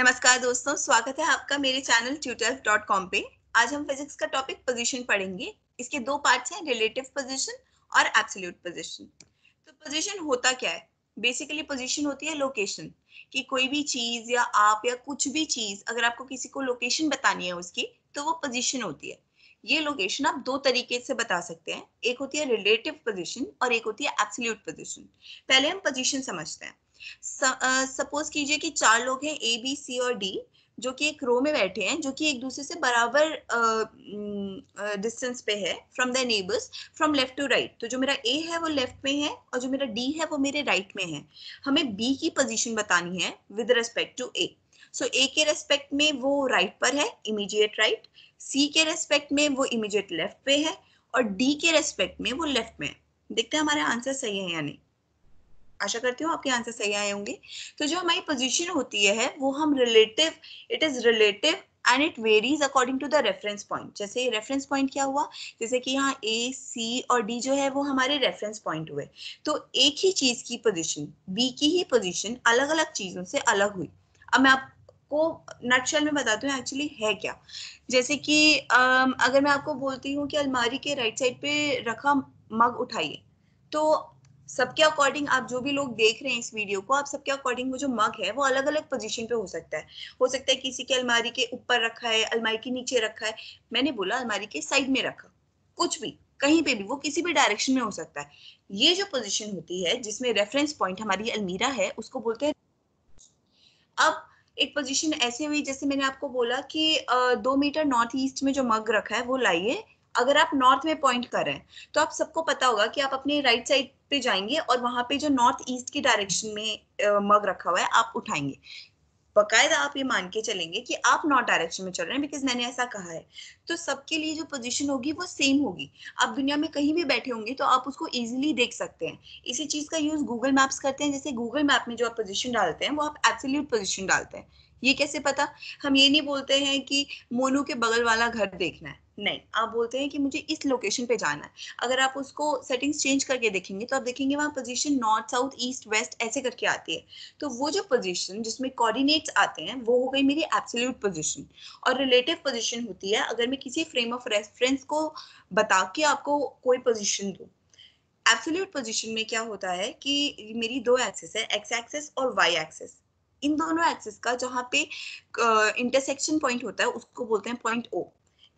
नमस्कार दोस्तों स्वागत है आपका मेरे चैनल ट्यूटर कॉम पे आज हम फिजिक्स का टॉपिक पोजीशन पढ़ेंगे इसके दो पार्ट्स हैं रिलेटिव पोजीशन और एब्सोल्यूट पोजीशन तो पोजीशन होता क्या है बेसिकली पोजीशन होती है लोकेशन कि कोई भी चीज या आप या कुछ भी चीज अगर आपको किसी को लोकेशन बतानी है उसकी तो वो पोजिशन होती है ये लोकेशन आप दो तरीके से बता सकते हैं एक होती है रिलेटिव पोजिशन और एक होती है एब्सोल्यूट पोजिशन पहले हम पोजिशन समझते हैं सपोज कीजिए कि चार लोग हैं ए बी सी और डी जो कि एक रो में बैठे हैं जो कि एक दूसरे से बराबर डिस्टेंस uh, पे है from the neighbours from left to right तो जो मेरा ए है वो लेफ्ट में है और जो मेरा डी है वो मेरे राइट right में है हमें बी की पोजीशन बतानी है with respect to A so A के रेस्पेक्ट में वो राइट right पर है इमीडिएट राइट सी के रेस्पेक्ट में वो इमीडिएट लेफ्ट पे है और डी के रेस्पेक्ट में वो लेफ्ट में है देखते हैं हमारा आंसर सही है या नहीं आशा करती हूँ आपके आंसर सही आए होंगे तो जो हमारी पोजीशन होती है वो हम relative it is relative and it varies according to the reference point जैसे रेफरेंस पॉइंट क्या हुआ जैसे कि यहाँ ए सी और डी जो है वो हमारे रेफरेंस पॉइंट हुए तो एक ही चीज की पोजिशन बी की ही पोजिशन अलग अलग चीजों से अलग हुई अब मैं आपको नटशल में बताती हूँ एक्चुअली है क्या जैसे कि अगर मैं आपको बोलती हूँ कि अलमारी के राइट साइड पे रखा मग उठाइए तो सबके अकॉर्डिंग आप जो भी लोग देख रहे हैं इस वीडियो को आप सबके अकॉर्डिंग वो जो मग है वो अलग अलग पोजीशन पे हो सकता है हो सकता है किसी के अलमारी के ऊपर रखा है अलमारी के नीचे रखा है मैंने बोला अलमारी के साइड में रखा कुछ भी कहीं पे भी वो किसी भी डायरेक्शन में हो सकता है ये जो पोजिशन होती है जिसमें रेफरेंस पॉइंट हमारी अलमीरा है उसको बोलते हैं अब एक पोजिशन ऐसे हुई जैसे मैंने आपको बोला कि दो मीटर नॉर्थ ईस्ट में जो मग रखा है वो लाइए अगर आप नॉर्थ में पॉइंट कर रहे हैं तो आप सबको पता होगा कि आप अपने राइट right साइड पे जाएंगे और वहां पे जो नॉर्थ ईस्ट की डायरेक्शन में मग रखा हुआ है आप उठाएंगे बकायदा आप ये मान के चलेंगे कि आप नॉर्थ डायरेक्शन में चल रहे हैं बिकॉज मैंने ऐसा कहा है तो सबके लिए जो पोजीशन होगी वो सेम होगी आप दुनिया में कहीं भी बैठे होंगे तो आप उसको इजीली देख सकते हैं इसी चीज का यूज गूगल मैप्स करते हैं जैसे गूगल मैप में जो आप पोजीशन डालते हैं वो आप एब्सोल्यूट पोजिशन डालते हैं ये कैसे पता हम ये नहीं बोलते हैं कि मोनू के बगल वाला घर देखना है नहीं आप बोलते हैं कि मुझे इस लोकेशन पे जाना है अगर आप उसको सेटिंग्स चेंज करके देखेंगे तो आप देखेंगे वहाँ position north south east west ऐसे करके आती है तो वो जो पोजीशन जिसमें कोऑर्डिनेट्स आते हैं वो हो गई मेरी एब्सोल्यूट पोजीशन और रिलेटिव पोजीशन होती है अगर मैं किसी फ्रेम ऑफ रेफरेंस को बता के आपको कोई पोजिशन दूँ एब्सोल्यूट पोजिशन में क्या होता है कि मेरी दो एक्सेस है एक्स एक्सेस और वाई एक्सेस इन दोनों एक्सिस का जहाँ पे इंटरसेक्शन पॉइंट होता है उसको बोलते हैं पॉइंट ओ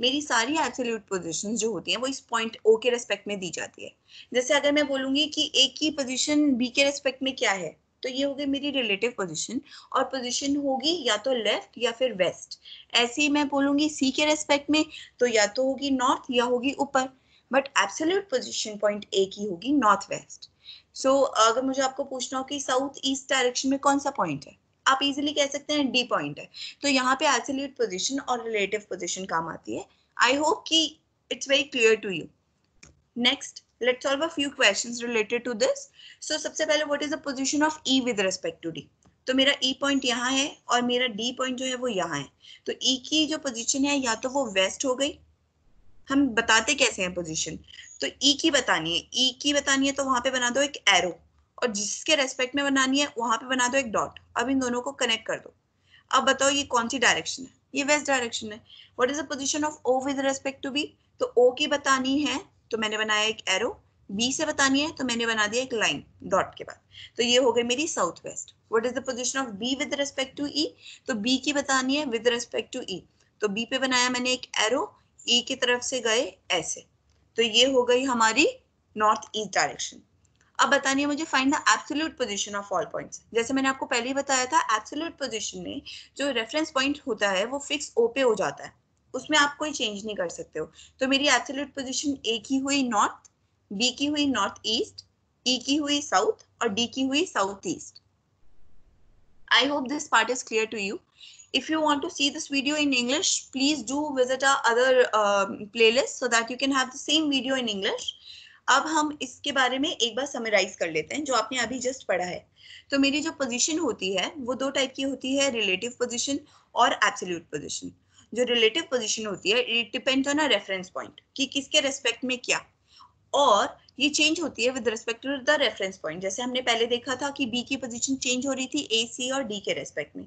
मेरी सारी एब्सोल्यूट पोजीशंस जो होती हैं वो इस पॉइंट ओ के रेस्पेक्ट में दी जाती है जैसे अगर मैं बोलूंगी कि ए की पोजीशन बी के रेस्पेक्ट में क्या है तो ये होगी मेरी रिलेटिव पोजीशन और पोजीशन होगी या तो लेफ्ट या फिर वेस्ट ऐसे ही मैं बोलूंगी सी के रेस्पेक्ट में तो या तो होगी नॉर्थ या होगी ऊपर but absolute position point A की होगी नॉर्थ वेस्ट सो अगर मुझे आपको पूछना हो कि साउथ ईस्ट डायरेक्शन में कौन सा पॉइंट है आप इजिली कह सकते हैं डी पॉइंट है तो यहाँ पे एब्सोल्यूट पोजिशन और रिलेटिव पोजिशन काम आती है आई होप कि it's very clear to you next let solve a few question related to this so सबसे पहले what is the position of E with respect to D तो मेरा e point यहाँ है और मेरा डी पॉइंट जो है वो यहाँ है तो ई e की जो पोजिशन है या तो वो वेस्ट हो गई हम बताते कैसे हैं पोजीशन तो ई e की बतानी है ई e की बतानी है तो वहां पे बना दो एक एरो और जिसके रेस्पेक्ट में बनानी है वहां पे बना दो एक डॉट अब इन दोनों को कनेक्ट कर दो अब बताओ ये कौन सी डायरेक्शन है ये वेस्ट डायरेक्शन है what is the position of O with respect to B तो ओ की बतानी है तो मैंने बनाया एक एरो बी से बतानी है तो मैंने बना दिया एक लाइन डॉट के बाद तो ये हो गई मेरी south west what is the position of B with respect to E तो बी की बतानी है विद रेस्पेक्ट टू ई तो बी पे बनाया मैंने एक एरो ई e की तरफ से गए ऐसे तो ये हो गई हमारी नॉर्थ ईस्ट डायरेक्शन अब बतानी है मुझे find the absolute position of all points जैसे मैंने आपको पहले ही बताया था एब्सोल्यूट पोजीशन में जो रेफरेंस पॉइंट होता है वो फिक्स ओ पे हो जाता है उसमें आप कोई चेंज नहीं कर सकते हो तो मेरी एब्सोल्यूट पोजीशन ए की हुई नॉर्थ बी की हुई नॉर्थ ईस्ट ई की हुई साउथ और डी की हुई south east I hope this part is clear to you. If you want to see this video in English, please do visit our other uh, playlist so that you can have the same video in English. अब हम इसके बारे में एक बार summarise कर लेते हैं जो आपने अभी जस्ट पढ़ा है तो मेरी जो पोजीशन होती है वो दो टाइप की होती है रिलेटिव पोजीशन और एब्सोल्यूट पोजीशन जो रिलेटिव पोजीशन होती है it depend on a reference point कि किसके रेस्पेक्ट में क्या और ये चेंज होती है with respect to the reference point जैसे हमने पहले देखा था कि बी की पोजीशन चेंज हो रही थी ए सी और डी के रेस्पेक्ट में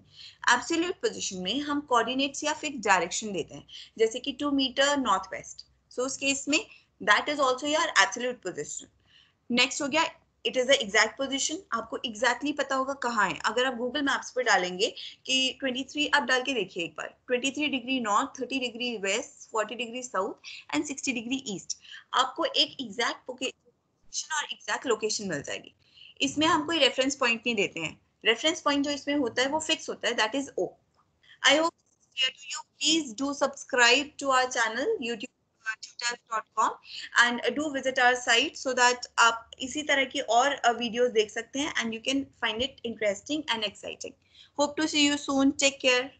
एब्सोल्यूट पोजीशन में हम कोऑर्डिनेट्स या फिक्स डायरेक्शन देते हैं जैसे कि two metre north west so उस केस में that is also your absolute position next हो गया it is the exact position आपको एग्जैक्टली exactly पता होगा कहाँ है अगर आप गूगल मैप्स पर डालेंगे कि 23 आप डाल के देखिए एक बार 23 degree north 30 degree west 40 degree south and 60 degree east आपको एक एग्जैक्ट पोजिशन और एग्जैक्ट लोकेशन मिल जाएगी इसमें हम कोई रेफरेंस पॉइंट नहीं देते हैं रेफरेंस पॉइंट जो इसमें होता है वो फिक्स होता है that is oh I hope to you please do subscribe to our channel YouTube tutors.com and do visit our site so that आप इसी तरह की और videos देख सकते हैं and you can find it interesting and exciting. Hope to see you soon. Take care.